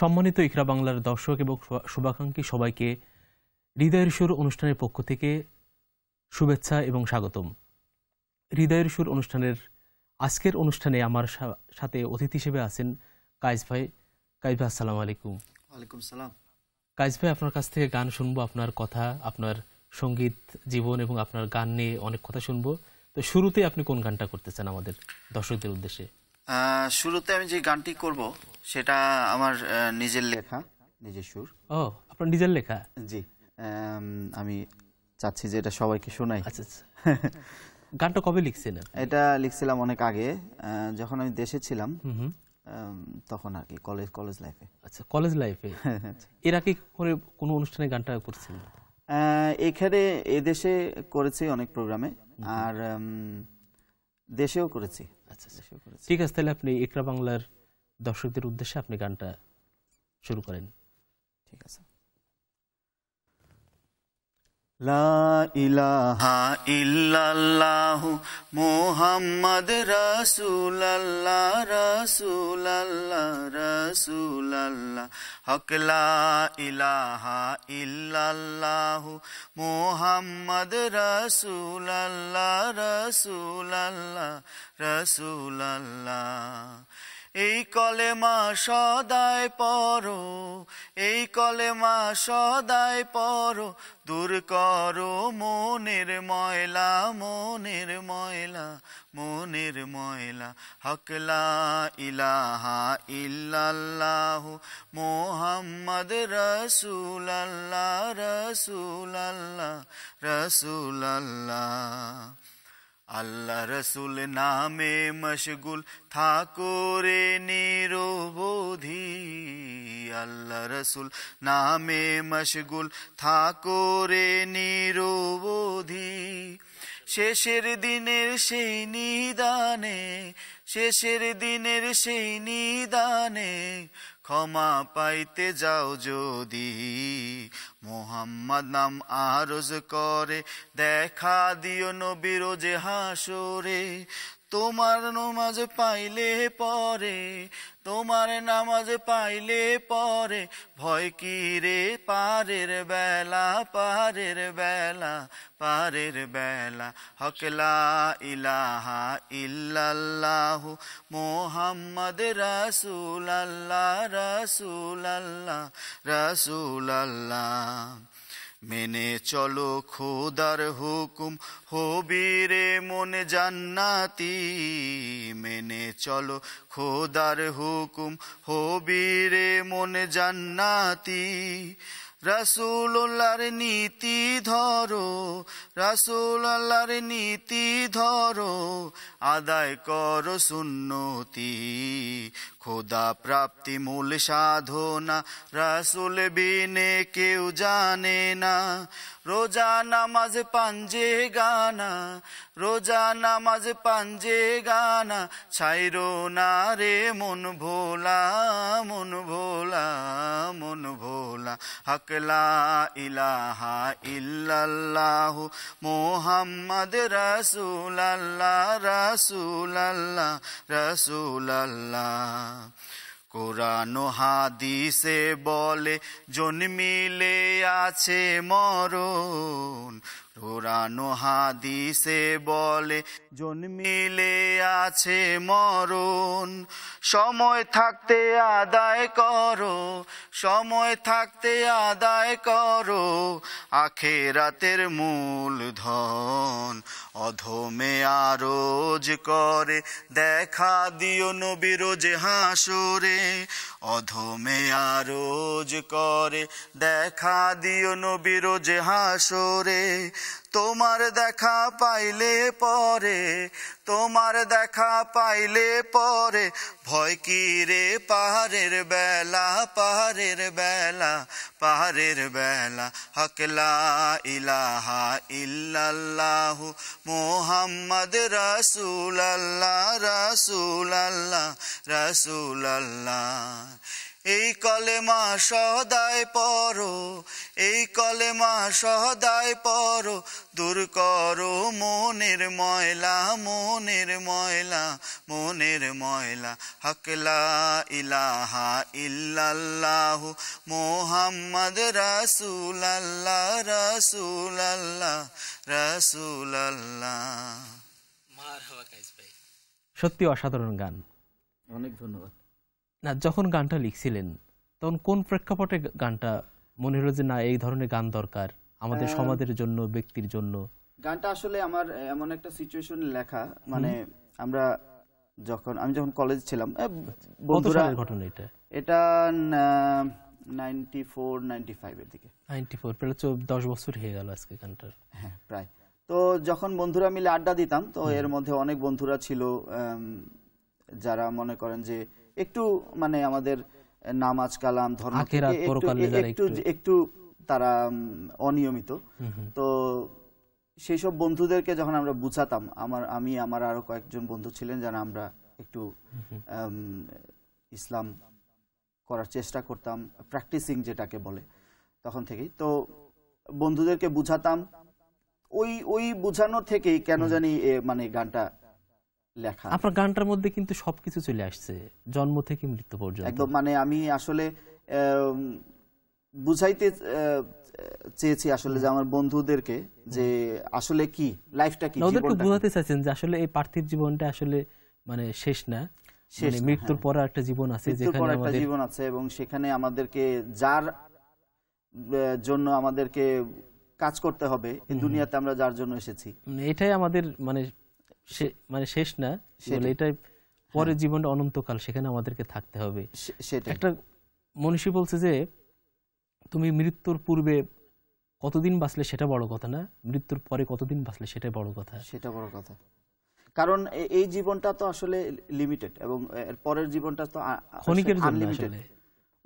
সম্মানিত ইকরা বাংলার দর্শক এবং শুভাকাঙ্ক্ষী সবাইকে হৃদয়ের সুর অনুষ্ঠানের পক্ষ থেকে শুভেচ্ছা এবং স্বাগতম হৃদয়ের সুর অনুষ্ঠানের আজকের অনুষ্ঠানে আমার সাথে অতিথি হিসেবে আছেন কাইজ ভাই কাইজ ভাই আসসালাম আলাইকুম ওয়ালাইকুম সালাম কাইজ ভাই আপনার কাছ থেকে গান শুনবো আপনার কথা আপনার সঙ্গীত জীবন এবং আপনার গান নিয়ে অনেক কথা শুনবো তো শুরুতে আপনি কোন গানটা করতেছেন আমাদের দর্শকদের উদ্দেশ্যে শুরুতে আমি যে গানটি করব সেটা আমার নিজের লেখা নিজের সুর ও আপনার নিজের লেখা জি আমি চাচ্ছি যে এটা সবাইকে শোনাই আচ্ছা, আচ্ছা। গানটা কবে লিখছিলেন এটা লিখছিলাম অনেক আগে যখন আমি দেশে ছিলাম তখন আর কি কলেজ কলেজ লাইফে আচ্ছা কলেজ লাইফে হ্যাঁ, আচ্ছা। এর আগে করে কোনো অনুষ্ঠানে গানটা করছিলেন এখানে এদেশে করেছি অনেক প্রোগ্রামে আর দেশেও করেছি আচ্ছা, আচ্ছা। ঠিক আছে তাহলে আপনি ইকরা বাংলার দর্শকদের উদ্দেশ্যে আপনি গানটা শুরু করেন ঠিক আছে لا إله إلا الله محمد رسول الله رسول الله رسول الله حق لا إله إلا الله محمد رسول الله رسول الله رسول الله এই কলেমা সদায় পরো এই কলে মা সদায় পরো দূর করো মনের ময়লা মনের ময়লা মনের ময়লা হকলা ইলাহা ইল্লাল্লাহ মোহাম্মদ রসুলাল্লাহ রসুলাল্লাহ রসুলাল্লাহ আল্লাহ রসুল নামে মশগুল থাকো রে নিরবধি আল্লাহ রসুল নামে মশগুল থাকো রে নিরবধি শেষের দিনের সেই নিদানে শেষের দিনের সেই নিদানে ক্ষমা পাইতে যাও যদি মোহাম্মদ নাম আরজ করে দেখা দিও নবীর যে হাসরে তোমার নমাজ পাইলে পরে তোমার নামাজ পাইলে পরে ভয় কি রে পারের বেলা পারের বেলা পারের বেলা হকলা ইলাহা ইল্লাল্লাহু মোহাম্মদ রাসূল আল্লাহ রাসূল আল্লাহ আল্লাহ মেনে চলো খোদার হুকুম হবিরে মনে জান্নাতি মেনে চলো খোদার হুকুম হবিরে মনে জান্নাতি রাসুল্লাহর নীতি ধরো রাসুল্লাহর নীতি ধরো আদায় করো সুন্নতি খোদা প্রাপ্তি মূল সাধনা রাসুল বিনে কেউ জানে না রোজা নামাজ পাঞ্জে গানা রোজা নামাজ পাঞ্জে গানা ছাইরো না রে মন ভোলা মন ভোলা মন ভোলা হকলা ইলাহা ইল্লাল্লাহ মোহাম্মদ রাসুলাল্লাহ রাসুলাল্লাহ রাসুলাল্লাহ কোরআন হাদিসে বলে জন্মিলে আছে মরণ হাদি হাদিসে বলে জন্মিলে আছে মরণ সময় থাকতে আদায় করো সময় থাকতে আদায় করো আখেরাতের মূল ধন অধমে আরোজ করে দেখা দিও নবীর যে হাসরে অধমে আরোজ করে দেখা দিও নবীর যে হাসরে তোমার দেখা পাইলে পরে তোমার দেখা পাইলে পরে ভয় কি রে পাহাড়ের বেলা পাহাড়ের বেলা পাহাড়ের বেলা হকলা ইলাহা ইল্লাল্লাহ মোহাম্মদ রসুল্লাহ রসুল্লাহ রসুল্লাহ এই কলে মা সদায় পরো এই কলে মা সদায় পরো দূর করো মনের ময়লা মনের ময়লা মনের ময়লা হকলা ইলাহা ইল্লাল্লাহু মোহাম্মদ রাসূলাল্লাহ রাসূলাল্লাহ রাসূলাল্লাহ সত্যি অসাধারণ গান অনেক ধন্যবাদ না যখন গানটা লিখছিলেন তখন কোন প্রেক্ষাপটে গানটা মনে হলো যে না এই ধরনের গান দরকার আমাদের সমাজের জন্য ব্যক্তির জন্য গানটা আসলে আমার এমন একটা সিচুয়েশন লেখা মানে আমরা যখন আমি যখন কলেজ ছিলাম আচ্ছা, বন্ধুরা ঘটনা এটা এটা 94 95 এর দিকে 94 প্রায় 10 বছর হয়ে গেল আজকে গানটার হ্যাঁ প্রায় তো যখন বন্ধুরা মিলে আড্ডা দিতাম তো এর মধ্যে অনেক বন্ধুরা ছিল যারা মনে করেন যে একটু মানে আমাদের নামাজ কালাম ধর্ম একটু একটু তারা অনিয়মিত তো সেই সব বন্ধুদেরকে যখন আমরা বুঝাতাম আমার আমি আমার আরো কয়েকজন বন্ধু ছিলেন যারা আমরা একটু ইসলাম করার চেষ্টা করতাম প্র্যাকটিসিং যেটাকে বলে তখন থেকেই তো বন্ধুদেরকে বুঝাতাম ওই ওই বুঝানো থেকেই কেন জানি মানে গানটা লেখা আপনার গানটার মধ্যে কিন্তু সবকিছু চলে আসছে জন্ম থেকে মৃত্যু পর্যন্ত একদম মানে আমি আসলে বুঝাইতে চেয়েছি আসলে যে আমার বন্ধুদেরকে যে আসলে কি লাইফটা কি ওদেরকে বোঝাতে চাইছেন যে আসলে এই পার্থিব জীবনটা আসলে মানে শেষ না শেষ মানে মৃত্যুর হ্যাঁ। পর একটা জীবন আছে যেখানে একটা জীবন আছে এবং সেখানে আমাদেরকে যার জন্য আমাদেরকে কাজ করতে হবে এই দুনিয়াতে আমরা যার জন্য এসেছি মানে এটাই আমাদের মানে মানে শেষ না এটাই পরের হ্যাঁ। জীবনটা অনন্তকাল সেখানে আমাদেরকে থাকতে হবে একটা মনীষী বলছে যে তুমি মৃত্যুর পূর্বে কতদিন বাঁচলে সেটা বড় কথা না মৃত্যুর পরে কতদিন বাঁচলে সেটা বড় কথা সেটা বড় কথা কারণ এই জীবনটা তো আসলে লিমিটেড এবং এর পরের জীবনটা তো আনলিমিটেড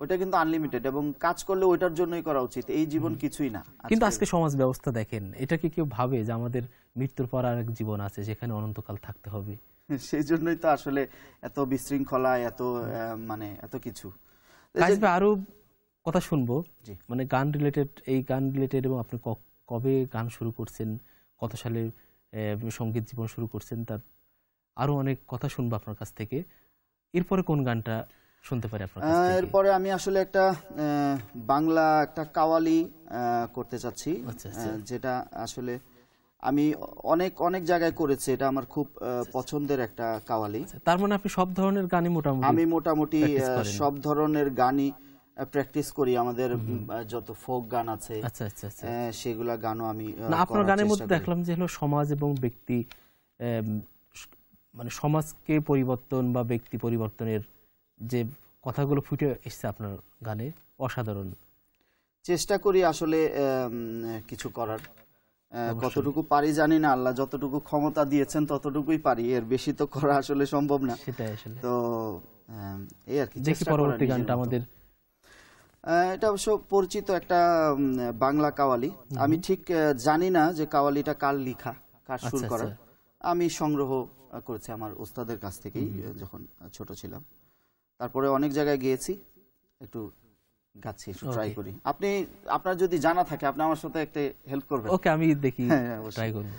ওটা কিন্তু আনলিমিটেড এবং কাজ করলে ওইটার জন্যই করা উচিত এই জীবন কিছুই না কিন্তু আজকে সমাজ ব্যবস্থা দেখেন এটা কি কেউ ভাবে যে আমাদের মৃত্যুর পর আর এক জীবন আছে যেখানে অনন্তকাল থাকতে হবে সেই জন্যই তো আসলে এত বিশৃঙ্খলা এত মানে এত কিছু আরো কথা শুনবো মানে গান রিলেটেড এই গান রিলেটেড এবং আপনি কবে গান শুরু করছেন কত সালে সঙ্গীত জীবন শুরু করছেন তার আরো অনেক কথা শুনবো আপনার কাছ থেকে এরপরে কোন গানটা শুনতে পারি আপনার এরপরে আমি আসলে একটা বাংলা একটা কাওয়ালি করতে চাচ্ছি আচ্ছা, আচ্ছা। যেটা আসলে আমি অনেক অনেক জায়গায় করেছি এটা আমার খুব পছন্দের একটা কাওয়ালি আচ্ছা, তার মানে আপনি সব ধরনের গানই মোটামুটি আমি মোটামুটি সব ধরনের গানই প্র্যাকটিস করি আমাদের যত ফোক গান আছে সেগুলা গানও আমি আপনার গানের মধ্যে দেখলাম যে হলো সমাজ এবং ব্যক্তি মানে সমাজকে পরিবর্তন বা ব্যক্তি পরিবর্তনের যে কথাগুলো ফুটে এসছে আপনার গানে অসাধারণ চেষ্টা করি আসলে কিছু করার কতটুকু পারি জানি না আল্লাহ যতটুকু ক্ষমতা দিয়েছেন ততটুকুই পারি এর বেশি তো করা আসলে সম্ভব না সেটাই আসলে তো এই আর কি দেখি পরবর্তী গানটা আমাদের এটা অবশ্য পরিচিত একটা বাংলা কাওয়ালি আমি ঠিক জানি না যে কাওয়ালিটা কার লিখা কার আচ্ছা, সুর করা আচ্ছা। আমি সংগ্রহ করেছি আমার ওস্তাদের কাছ থেকেই যখন ছোট ছিলাম তারপরে অনেক জায়গায় গিয়েছি একটু গাচ্ছি একটু ট্রাই করি আপনি আপনার যদি জানা থাকে আপনি আমার সাথে একটা হেল্প করবেন ওকে আমি দেখি ট্রাই হ্যাঁ, হ্যাঁ, করব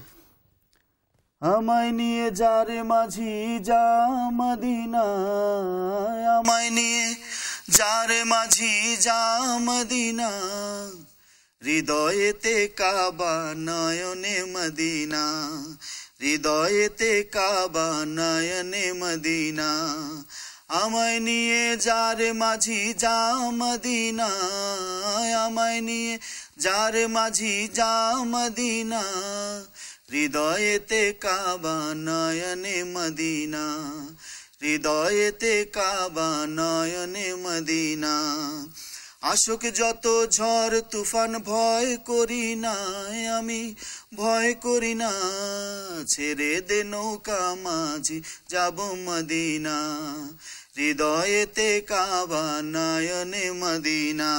আমায় নিয়ে যারে মাঝি যা মদিনা আমায় নিয়ে যারে মাঝি যা মদিনা হৃদয়েতে কাবা নয়নে মদিনা হৃদয়েতে কাবা নয়নে মদিনা আমায় নিয়ে যার মাঝি যা আমায় নিয়ে যার মাঝি যা মদিনা হৃদয়েতে কাবা নয়নে মদিনা হৃদয়েতে কাবা নয়নে মদিনা আশোক যত ঝড় তুফান ভয় করি না আমি ভয় করি না ছেড়ে দে নৌকা মাঝি যাব মদিনা হৃদয়েতে কাবা নয়নে মদিনা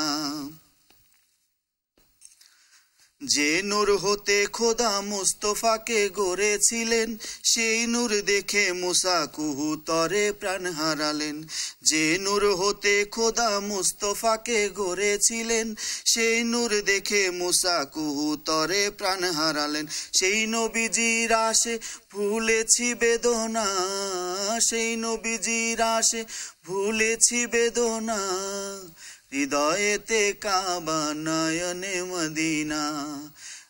যে নূর হতে খোদা মুস্তফাকে গড়েছিলেন সেই নূর দেখে মুসা তরে প্রাণ হারালেন যে নূর হতে খোদা মুস্তফাকে গড়েছিলেন সেই নূর দেখে মুসা কুহুতরে প্রাণ হারালেন সেই নবীজির আসে ভুলেছি বেদনা সেই নবীজির আসে ভুলেছি বেদনা হৃদয়েতে কাবা নয়নে মদিনা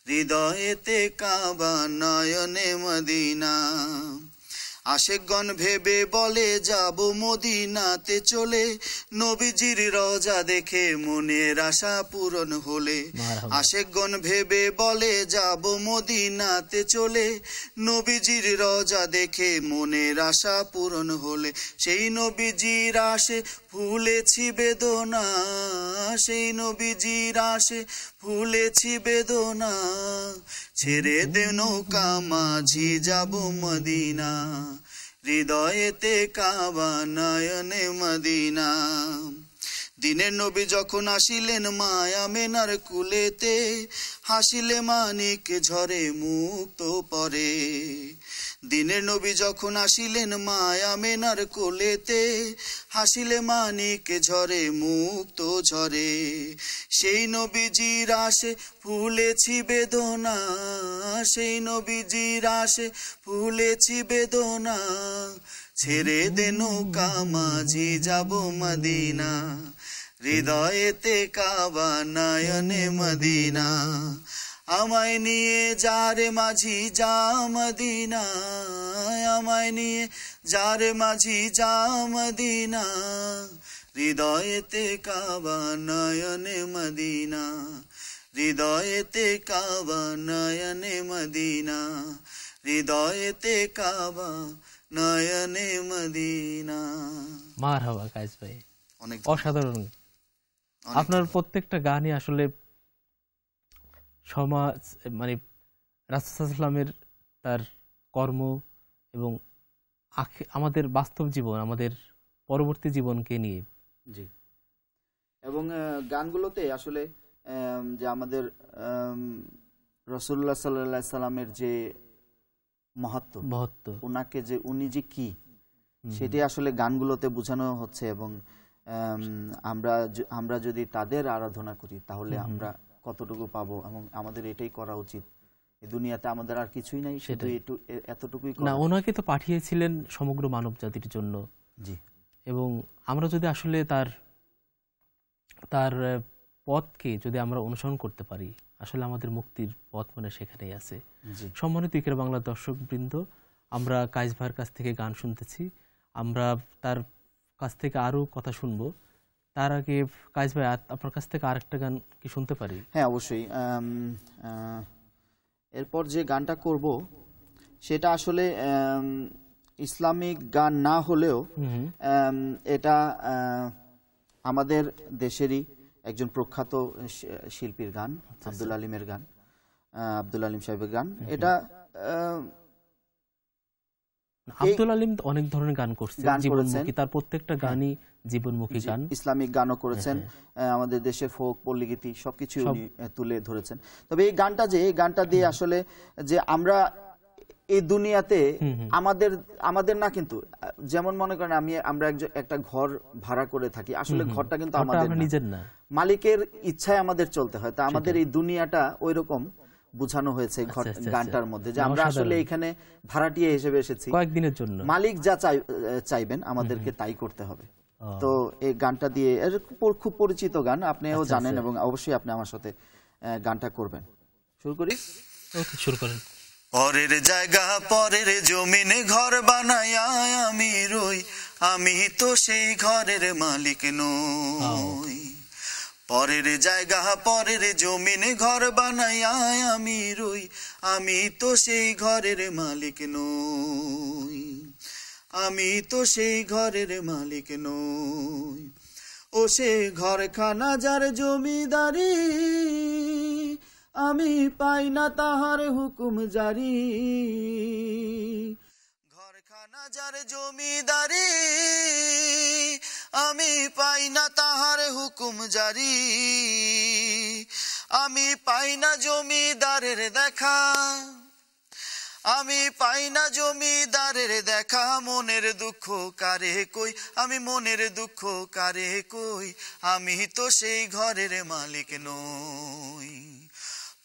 হৃদয়েতে কাবা নয়নে মদিনা আশেকগণ ভেবে বলে যাব মদিনাতে চলে নবীজির রজা দেখে মনের আশা পূরণ হলে আশেকগণ ভেবে বলে যাব মদিনাতে চলে নবীজির রজা দেখে মনের আশা পূরণ হলে সেই নবীজির আশে ফুলেছি বেদনা সেই নবীজির আসে ফুলেছি বেদনা ছেড়ে দে নৌকা মাঝি যাব মদিনা হৃদয়েতে কাবা নয়নে মদিনা দিনের নবী যখন আসিলেন মায়া মেনার কুলেতে হাসিলে মানিক ঝরে মুক্ত পরে দিনের নবী যখন আসিলেন মায়া মেনার কোলেতে হাসিলে মানিক ঝরে মুক্ত ঝরে সেই নবীজি রাসে ফুলেছি বেদনা সেই নবীজি রাসে ফুলেছি বেদনা ছেড়ে দেন কামাজি যাব মদিনা হৃদয়েতে কাবা নয়নে মদিনা আমায় নিয়ে যারে মাঝি যা মদিনা আমায় নিয়ে যারে মাঝি যা মদিনা হৃদয়েতে কাবা নয়নে মদিনা হৃদয়েতে কাবা নয়নে মদিনা হৃদয়েতে কাবা নয়নে মদিনা মার হওয়া কাজ ভাই অনেক অসাধারণ আপনার প্রত্যেকটা গানই আসলে সমাজ মানে রাসুসাল্লামের তার কর্ম এবং আমাদের বাস্তব জীবন আমাদের পরবর্তী জীবনকে নিয়ে জি এবং গানগুলোতে আসলে যে আমাদের রসুল্লাহ সাল্লা সাল্লামের যে মহত্ব মহত্ব ওনাকে যে উনি যে কি সেটি আসলে গানগুলোতে বোঝানো হচ্ছে এবং আমরা আমরা যদি তাদের আরাধনা করি তাহলে আমরা কতটুকু পাবো এবং আমাদের এটাই করা উচিত দুনিয়াতে আমাদের আর কিছুই নাই সেটা একটু এতটুকুই না ওনাকে তো পাঠিয়েছিলেন সমগ্র মানব জাতির জন্য জি এবং আমরা যদি আসলে তার তার পথকে যদি আমরা অনুসরণ করতে পারি আসলে আমাদের মুক্তির পথ মানে সেখানেই আছে সম্মানিত ইকের বাংলা দর্শক বৃন্দ আমরা কাইজভার কাছ থেকে গান শুনতেছি আমরা তার কাছ থেকে আরও কথা শুনবো তার আগে কাজ ভাই আপনার কাছ থেকে আরেকটা গান কি শুনতে পারি হ্যাঁ অবশ্যই এরপর যে গানটা করব সেটা আসলে ইসলামিক গান না হলেও এটা আমাদের দেশেরই একজন প্রখ্যাত শিল্পীর গান আচ্ছা, আব্দুল আচ্ছা। আলিমের গান আব্দুল আলিম সাহেবের গান এটা আব্দুল আলিম অনেক ধরনের গান করছেন জীবনমুখী তার প্রত্যেকটা হ্যাঁ। গানই জীবনমুখী গান ইসলামিক গানও করেছেন হ্যাঁ, হ্যাঁ। আমাদের দেশে ফোক পল্লীগীতি সবকিছু তুলে ধরেছেন তবে এই গানটা যে এই গানটা দিয়ে আসলে যে আমরা এই দুনিয়াতে আমাদের আমাদের না কিন্তু যেমন মনে করেন আমি আমরা একজন একটা ঘর ভাড়া করে থাকি আসলে ঘরটা কিন্তু আমাদের নিজের না মালিকের ইচ্ছায় আমাদের চলতে হয় তা আমাদের এই দুনিয়াটা ওই রকম বোঝানো হয়েছে আচ্ছা, আচ্ছা, গানটার আচ্ছা। মধ্যে যে আমরা আসলে এখানে ভাড়াটিয়া হিসেবে এসেছি কয়েকদিনের জন্য মালিক যা চাইবেন আমাদেরকে তাই করতে হবে তো এই গানটা দিয়ে এর খুব পরিচিত গান আপনিও জানেন এবং অবশ্যই আপনি আমার সাথে গানটা করবেন শুরু করি ওকে শুরু করেন পরের জায়গা পরের জমিনে ঘর বানায় আমি রই আমি তো সেই ঘরের মালিক নই পরের জায়গা পরের জমিন ঘর বানাইয়া আমি রই আমি তো সেই ঘরের মালিক নই আমি তো সেই ঘরের মালিক নই ও সে ঘরখানা যার জমিদারি আমি পাই না তাহার হুকুম জারি ঘরখানা যার জমিদারি আমি পাই না তাহার হুকুম জারি আমি পাই না জমিদারের দেখা আমি পাই না জমিদারের দেখা মনের দুঃখ কারে কই আমি মনের দুঃখ কারে কই আমি তো সেই ঘরের মালিক নই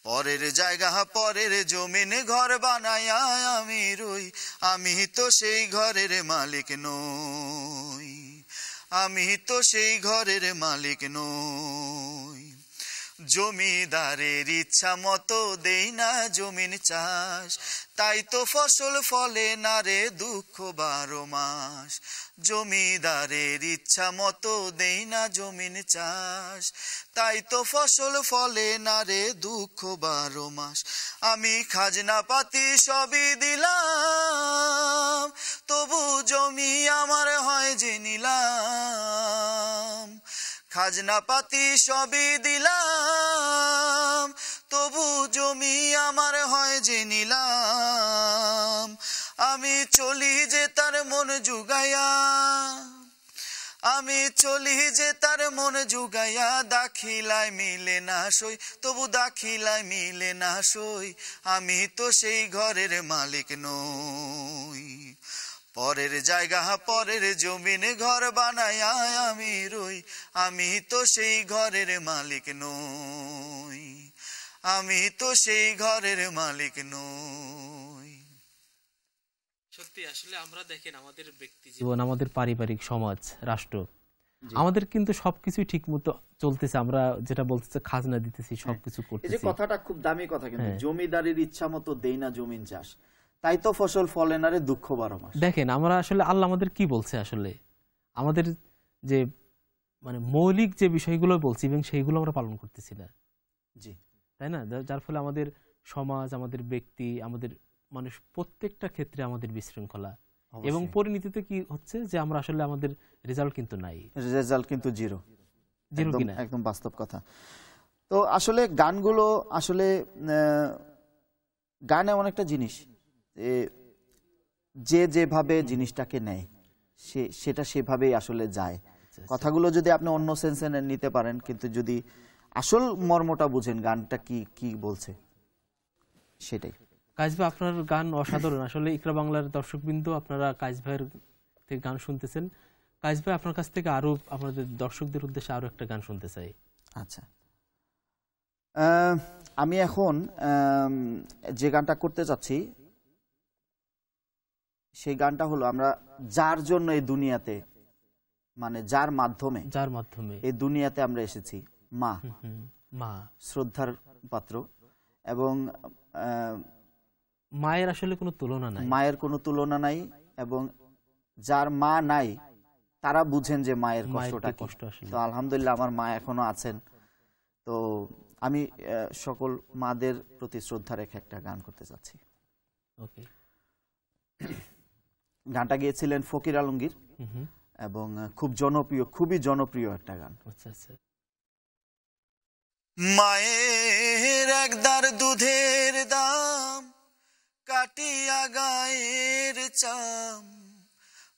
পরের জায়গা পরের জমিনে ঘর বানায় আমি রই আমি তো সেই ঘরের মালিক নই আমি তো সেই ঘরের মালিক নই জমিদারের ইচ্ছা মতো দেই না জমিন চাষ তাই তো ফসল ফলে না রে দুঃখ বারো মাস জমিদারের ইচ্ছা মতো দেই না জমিন চাষ তাই তো ফসল ফলে না রে দুঃখ বারো মাস আমি খাজনা পাতি সবই দিলাম তবু জমি আমার হয় যে নিলাম খাজনা পাতি সবই দিলাম তবু জমি আমার হয় যে নিলাম আমি চলি যে তার মন যুগাইয়া আমি চলি যে তার মন যুগাইয়া দাখিলায় মিলে না সই তবু দাখিলায় মিলে না সই আমি তো সেই ঘরের মালিক নই পরের জায়গা পরের জমিনে ঘর বানায় আমি রই আমি তো সেই ঘরের মালিক নই আমি তো সেই ঘরের মালিক নই সত্যি আসলে আমরা দেখেন আমাদের ব্যক্তি জীবন আমাদের পারিবারিক সমাজ রাষ্ট্র আমাদের কিন্তু সবকিছু ঠিক মতো চলতেছে আমরা যেটা বলতেছে খাজনা দিতেছি সবকিছু করতেছি কথাটা খুব দামি কথা কিন্তু হ্যাঁ। জমিদারির ইচ্ছা মতো দেই না জমিন চাষ তাই তো ফসল ফলে না রে দুঃখ বারো মাস দেখেন আমরা আসলে আল্লাহ আমাদের কি বলছে আসলে আমাদের যে মানে মৌলিক যে বিষয়গুলো বলছি এবং সেইগুলো আমরা পালন করতেছি না জি তাই না যার ফলে আমাদের সমাজ আমাদের ব্যক্তি আমাদের মানুষ প্রত্যেকটা ক্ষেত্রে আমাদের বিশৃঙ্খলা এবং পরিণতিতে কি হচ্ছে যে আমরা আসলে আমাদের রেজাল্ট কিন্তু নাই রেজাল্ট কিন্তু জিরো জিরো একদম বাস্তব কথা তো আসলে গানগুলো আসলে গান এমন একটা জিনিস যে যেভাবে জিনিসটাকে নেয় সে সেটা সেভাবেই আসলে যায় আচ্ছা, আচ্ছা। কথাগুলো যদি আপনি অন্য সেন্সে নিতে পারেন কিন্তু যদি আসল মর্মটা বুঝেন গানটা কি কি বলছে সেটাই কাজবা আপনার গান অসাধারণ আসলে ইকরা বাংলার দর্শকবৃন্দ আপনারা কাজ ভাইয়ের থেকে গান শুনতেছেন কাজ ভাই আপনার কাছ থেকে আরো আপনাদের দর্শকদের উদ্দেশ্যে আরও একটা গান শুনতে চাই আচ্ছা আমি এখন যে গানটা করতে চাচ্ছি সেই গানটা হলো আমরা যার জন্য এই দুনিয়াতে মানে যার মাধ্যমে যার মাধ্যমে এই দুনিয়াতে আমরা এসেছি মা মা শ্রদ্ধার পাত্র এবং মায়ের আসলে কোনো তুলনা নাই মায়ের কোনো তুলনা নাই এবং যার মা নাই তারা বুঝেন যে মায়ের কষ্টটা কষ্ট তো আলহামদুলিল্লাহ আমার মা এখনো আছেন তো আমি সকল মাদের প্রতি শ্রদ্ধা রেখে একটা গান করতে চাচ্ছি ওকে গানটা গিয়েছিলেন ফকির আলমগীর এবং খুব জনপ্রিয় খুবই জনপ্রিয় একটা গান আচ্ছা, আচ্ছা। মায়ের একদার দুধের দাম কাটিয়া গায়ের চাম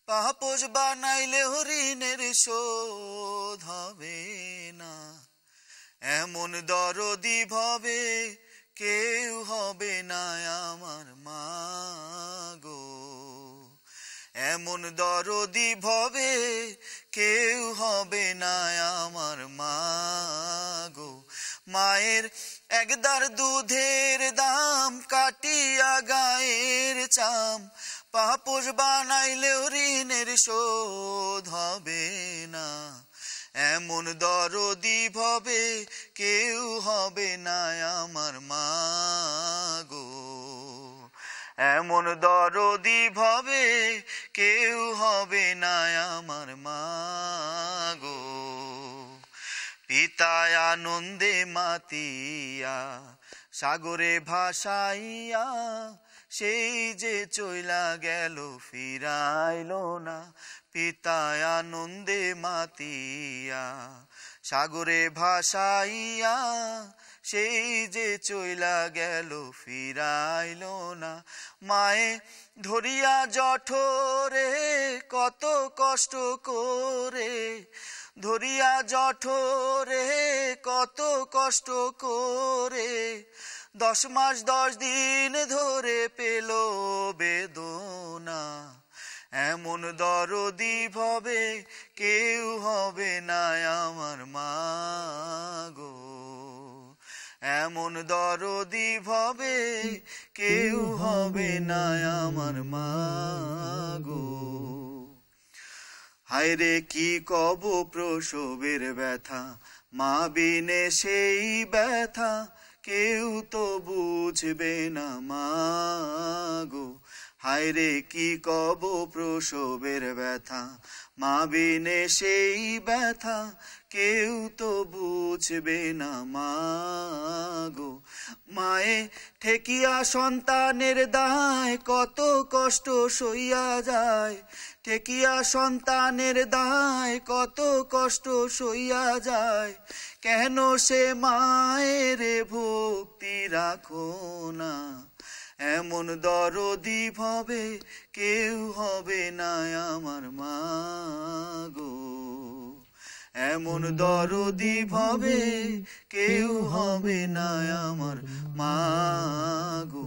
পাপোজ বানাইলে হরিণের শোধ হবে না এমন দরদি ভবে কেউ হবে না আমার মা গো এমন দরদি ভবে কেউ হবে না আমার মা গো মায়ের একদার দুধের দাম কাটিয়া গায়ের চাম পাপোশ বানাইলেও ঋণের শোধ হবে না এমন দরদি ভবে কেউ হবে না আমার মা গো এমন দরদি ভবে কেউ হবে না আমার মাগো পিতা আনন্দে মাতিয়া সাগরে ভাসাইয়া সেই যে চইলা গেল ফিরাইল না পিতা আনন্দে মাতিয়া সাগরে ভাসাইয়া সেই যে চইলা গেল ফিরাইল না মায়ে ধরিয়া জঠরে কত কষ্ট করে ধরিয়া জঠরে কত কষ্ট করে দশ মাস দশ দিন ধরে পেল বেদনা এমন দরদি ভবে কেউ হবে না আমার মা গো এমন দরদি ভাবে কেউ হবে না আমার মা গো হায়রে কি কব প্রসবের ব্যথা মা বিনে সেই ব্যথা কেউ তো বুঝবে না মা গো হায় রে কি কব প্রসবের ব্যথা মা বিনে সেই ব্যথা কেউ তো বুঝবে না মা গো মায়ে ঠেকিয়া সন্তানের দায় কত কষ্ট সইয়া যায় ঠেকিয়া সন্তানের দায় কত কষ্ট সইয়া যায় কেন সে মায়ের ভক্তি রাখো না এমন দরদি ভবে কেউ হবে না আমার মা গো এমন দরদি হবে কেউ হবে না আমার মা গো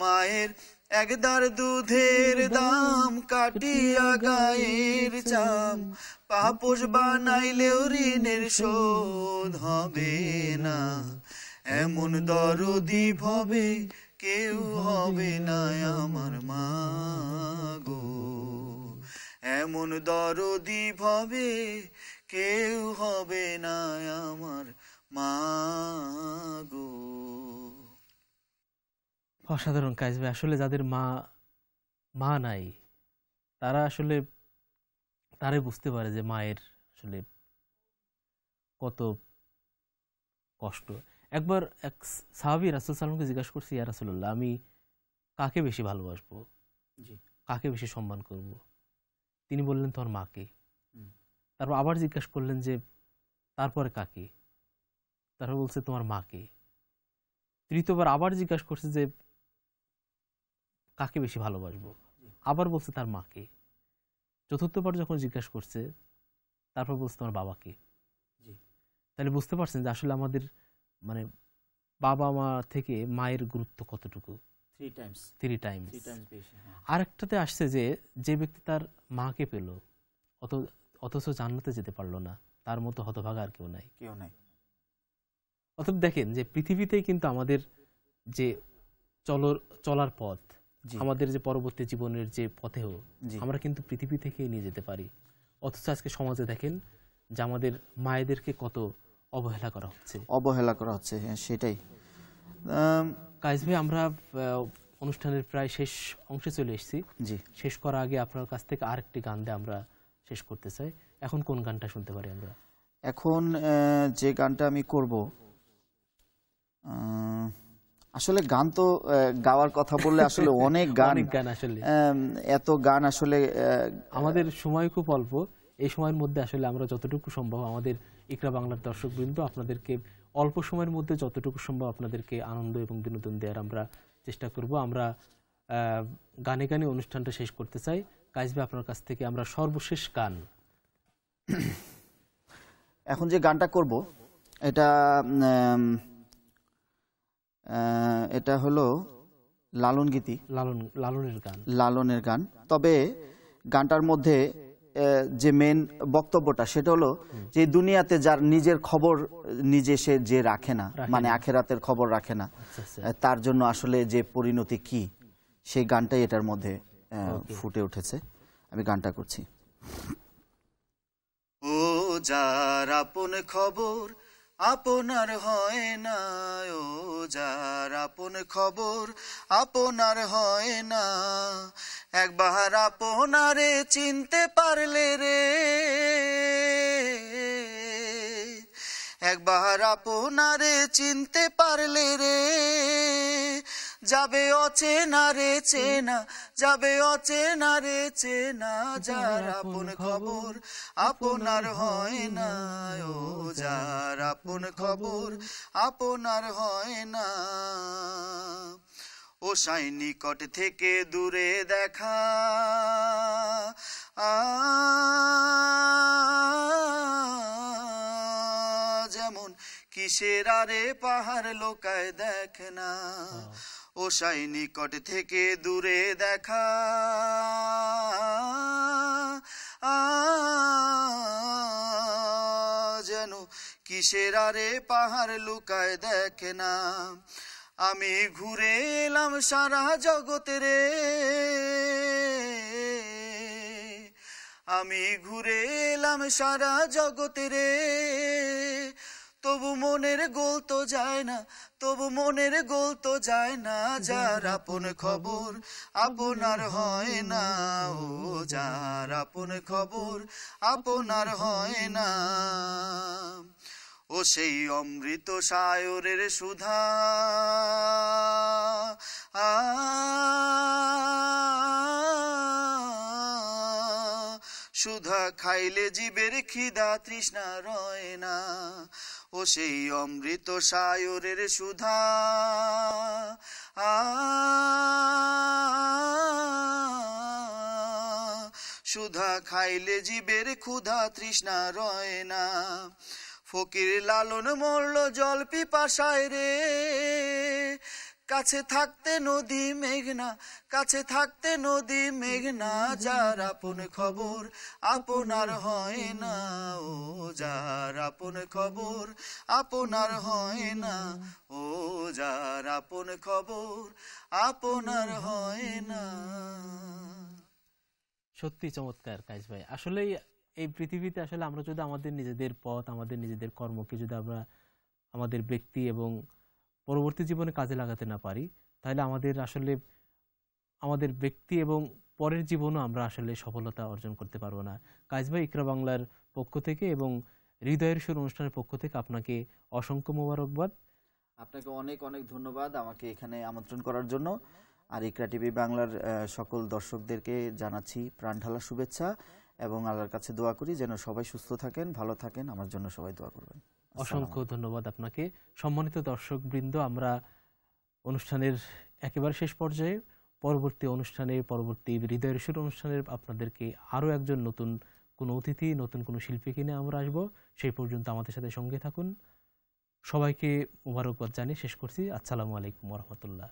মায়ের একদার দুধের দাম কাটিয়া গায়ের চাম পাপস বানাইলেও ঋণের শোধ হবে না এমন দরদি হবে কেউ হবে না আমার মা গো এমন দরদি ভাবে কেউ হবে না আমার মা গো অসাধারণ কাজ আসলে যাদের মা মা নাই তারা আসলে তারাই বুঝতে পারে যে মায়ের আসলে কত কষ্ট একবার এক সাহাবি রাসুল সাল্লামকে জিজ্ঞাসা করছি ইয়া রাসুল্লাহ আমি কাকে বেশি ভালোবাসবো কাকে বেশি সম্মান করব। তিনি বললেন তোর মাকে তারপর আবার জিজ্ঞাসা করলেন যে তারপরে কাকে তারপর বলছে তোমার মাকে তৃতীয়বার আবার জিজ্ঞাসা করছে যে কাকে বেশি ভালোবাসবো আবার বলছে তার মাকে চতুর্থবার যখন জিজ্ঞাসা করছে তারপর বলছে তোমার বাবাকে তাহলে বুঝতে পারছেন যে আসলে আমাদের মানে বাবা মা থেকে মায়ের গুরুত্ব কতটুকু থ্রি একটাতে হ্যাঁ। আরেকটাতে আসছে যে যে ব্যক্তি তার মাকে পেল অত অথচ জান্নাতে যেতে পারলো না তার মতো হতভাগা আর কেউ নাই কেউ নাই অথব দেখেন যে পৃথিবীতেই কিন্তু আমাদের যে চলর চলার পথ আমাদের যে পরবর্তী জীবনের যে হোক আমরা কিন্তু পৃথিবী থেকে নিয়ে যেতে পারি অথচ আজকে সমাজে দেখেন যে আমাদের মায়েদেরকে কত অবহেলা করা হচ্ছে অবহেলা করা হচ্ছে হ্যাঁ সেটাই কাইজ ভাই আমরা অনুষ্ঠানের প্রায় শেষ অংশে চলে এসেছি জি শেষ করার আগে আপনার কাছ থেকে আরেকটি গান দিয়ে আমরা শেষ করতে চাই এখন কোন গানটা শুনতে পারি আমরা এখন যে গানটা আমি করব আসলে গান তো গাওয়ার কথা বললে আসলে অনেক গান গান আসলে এত গান আসলে আমাদের সময় খুব অল্প এই সময়ের মধ্যে আসলে আমরা যতটুকু সম্ভব আমাদের ইকরা বাংলার দর্শকবৃন্দ আপনাদেরকে অল্প সময়ের মধ্যে যতটুকু সম্ভব আপনাদেরকে আনন্দ এবং বিনোদন দেওয়ার আমরা চেষ্টা করব আমরা গানে গানে অনুষ্ঠানটা শেষ করতে চাই কাজবে আপনার কাছ থেকে আমরা সর্বশেষ গান এখন যে গানটা করব এটা এটা হলো লালন গীতি লালন লালনের গান লালনের গান তবে গানটার মধ্যে যে মেন বক্তব্যটা সেটা হলো যে দুনিয়াতে যার নিজের খবর নিজে সে যে রাখে না মানে আখেরাতের খবর রাখে না আচ্ছা, আচ্ছা। তার জন্য আসলে যে পরিণতি কি সেই গানটাই এটার মধ্যে ফুটে উঠেছে আমি গানটা করছি ও যার আপন খবর আপনার হয় না ও যার আপন খবর আপনার হয় না একবার আপনারে চিনতে পারলে রে একবার আপনারে চিনতে পারলে রে যাবে অচেনা রে চেনা যাবে অচেনা রে চেনা যার আপন খবর আপনার হয় না ও যার আপন খবর আপনার হয় না ও সাই নিকট থেকে দূরে দেখা যেমন কিসের আরে পাহাড় লোকায় দেখ না হ্যাঁ। ও সাই নিকট থেকে দূরে দেখা যেন কিসের আরে পাহাড় লুকায় দেখে না আমি ঘুরে এলাম সারা জগতের রে আমি ঘুরে এলাম সারা জগতের রে তবু মনের গোল তো যায় না তবু মনের গোল তো যায় না যার আপন খবর আপনার হয় না ও যার আপন খবর আপনার হয় না ও সেই অমৃত সায়রের সুধা আ সুধা খাইলে জীবের খিদা তৃষ্ণা রয় না ও সেই অমৃত সায়রের সুধা আ সুধা খাইলে জীবের ক্ষুধা তৃষ্ণা রয় না ফকির লালন মরল জল পিপাশায় রে কাছে থাকতে নদী মেঘনা কাছে থাকতে নদী মেঘনা যার আপন খবর আপনার হয় না ও যার আপন খবর আপনার হয় না ও যার আপন খবর আপনার হয় না সত্যি চমৎকার কাজ ভাই আসলে এই পৃথিবীতে আসলে আমরা যদি আমাদের নিজেদের পথ আমাদের নিজেদের কর্মকে যদি আমরা আমাদের ব্যক্তি এবং পরবর্তী জীবনে কাজে লাগাতে না পারি তাহলে আমাদের আসলে আমাদের ব্যক্তি এবং পরের জীবনও আমরা আসলে সফলতা অর্জন করতে পারবো না কাজবা ইকরা বাংলার পক্ষ থেকে এবং হৃদয়ের সুর অনুষ্ঠানের পক্ষ থেকে আপনাকে অসংখ্য মোবারকবাদ আপনাকে অনেক অনেক ধন্যবাদ আমাকে এখানে আমন্ত্রণ করার জন্য আর ইকরা টিভি বাংলার সকল দর্শকদেরকে জানাচ্ছি প্রাণঢালা শুভেচ্ছা এবং আল্লাহর কাছে দোয়া করি যেন সবাই সুস্থ থাকেন ভালো থাকেন আমার জন্য সবাই দোয়া করবেন অসংখ্য ধন্যবাদ আপনাকে সম্মানিত দর্শক বৃন্দ আমরা অনুষ্ঠানের একেবারে শেষ পর্যায়ে পরবর্তী অনুষ্ঠানে পরবর্তী হৃদয় ঋষির অনুষ্ঠানে আপনাদেরকে আরও একজন নতুন কোনো অতিথি নতুন কোনো শিল্পীকে নিয়ে আমরা আসব সেই পর্যন্ত আমাদের সাথে সঙ্গে থাকুন সবাইকে মুবারকবাদ জানিয়ে শেষ করছি আসসালামু আলাইকুম রহমতুল্লাহ